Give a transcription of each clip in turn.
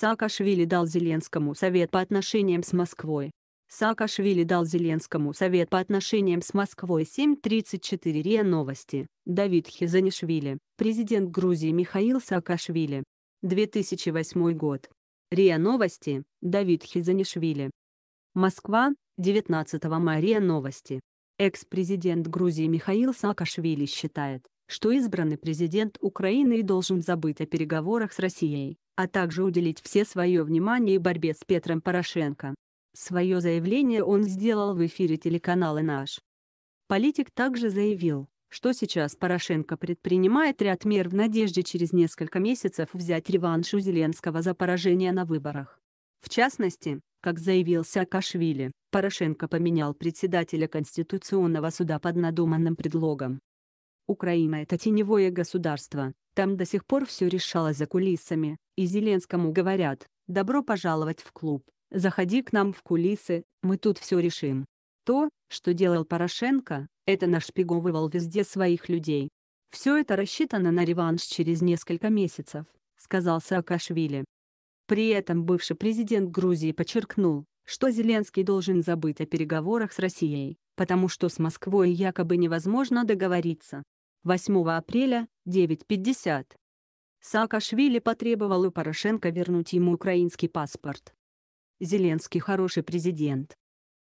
Саакашвили дал Зеленскому совет по отношениям с Москвой. Саакашвили дал Зеленскому совет по отношениям с Москвой 7.34 РИА Новости. Давид Хизанишвили, президент Грузии Михаил Саакашвили. 2008 год. РИА Новости, Давид Хизанишвили. Москва, 19 мая РИА Новости. Экс-президент Грузии Михаил Саакашвили считает, что избранный президент Украины должен забыть о переговорах с Россией, а также уделить все свое внимание борьбе с Петром Порошенко. Свое заявление он сделал в эфире телеканала «Наш». Политик также заявил, что сейчас Порошенко предпринимает ряд мер в надежде через несколько месяцев взять реванш у Зеленского за поражение на выборах. В частности, как заявил Саакашвили, Порошенко поменял председателя Конституционного суда под надуманным предлогом, Украина — это теневое государство, там до сих пор все решалось за кулисами, и Зеленскому говорят «добро пожаловать в клуб, заходи к нам в кулисы, мы тут все решим». То, что делал Порошенко, это нашпиговывал везде своих людей. «Все это рассчитано на реванш через несколько месяцев», — сказал Саакашвили. При этом бывший президент Грузии подчеркнул, что Зеленский должен забыть о переговорах с Россией, потому что с Москвой якобы невозможно договориться. 8 апреля, 9.50. Саакашвили потребовал у Порошенко вернуть ему украинский паспорт. Зеленский хороший президент.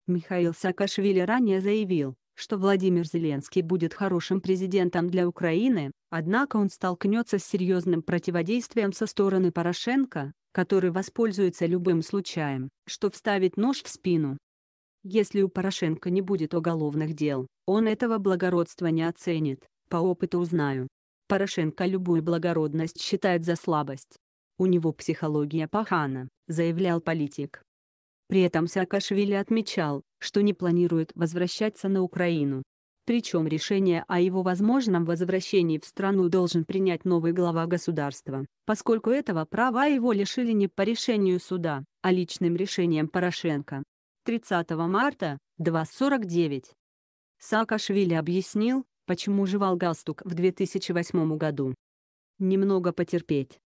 Михаил Саакашвили ранее заявил, что Владимир Зеленский будет хорошим президентом для Украины, однако он столкнется с серьезным противодействием со стороны Порошенко, который воспользуется любым случаем, что вставить нож в спину. Если у Порошенко не будет уголовных дел, он этого благородства не оценит. По опыту узнаю. Порошенко любую благородность считает за слабость. У него психология пахана, заявлял политик. При этом Саакашвили отмечал, что не планирует возвращаться на Украину. Причем решение о его возможном возвращении в страну должен принять новый глава государства, поскольку этого права его лишили не по решению суда, а личным решением Порошенко. 30 марта, 2.49. Саакашвили объяснил, Почему жевал галстук в 2008 году? Немного потерпеть.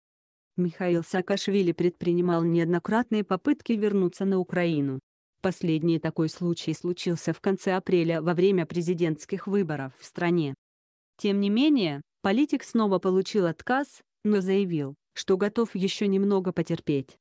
Михаил Саакашвили предпринимал неоднократные попытки вернуться на Украину. Последний такой случай случился в конце апреля во время президентских выборов в стране. Тем не менее, политик снова получил отказ, но заявил, что готов еще немного потерпеть.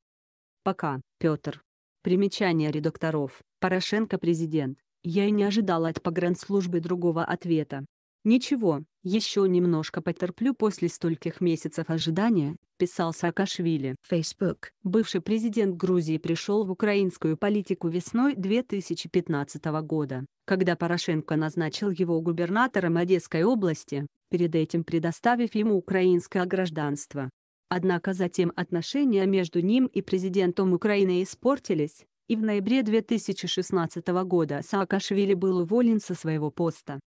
Пока, Петр. Примечание редакторов. Порошенко президент. Я и не ожидал от погранслужбы другого ответа. «Ничего, еще немножко потерплю после стольких месяцев ожидания», — писал Саакашвили. Facebook. Бывший президент Грузии пришел в украинскую политику весной 2015 года, когда Порошенко назначил его губернатором Одесской области, перед этим предоставив ему украинское гражданство. Однако затем отношения между ним и президентом Украины испортились, и в ноябре 2016 года Саакашвили был уволен со своего поста.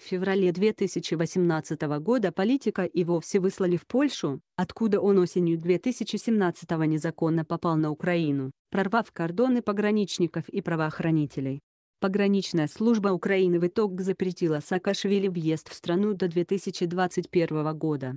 В феврале 2018 года политика и вовсе выслали в Польшу, откуда он осенью 2017 незаконно попал на Украину, прорвав кордоны пограничников и правоохранителей. Пограничная служба Украины в итоге запретила Саакашвили въезд в страну до 2021 года.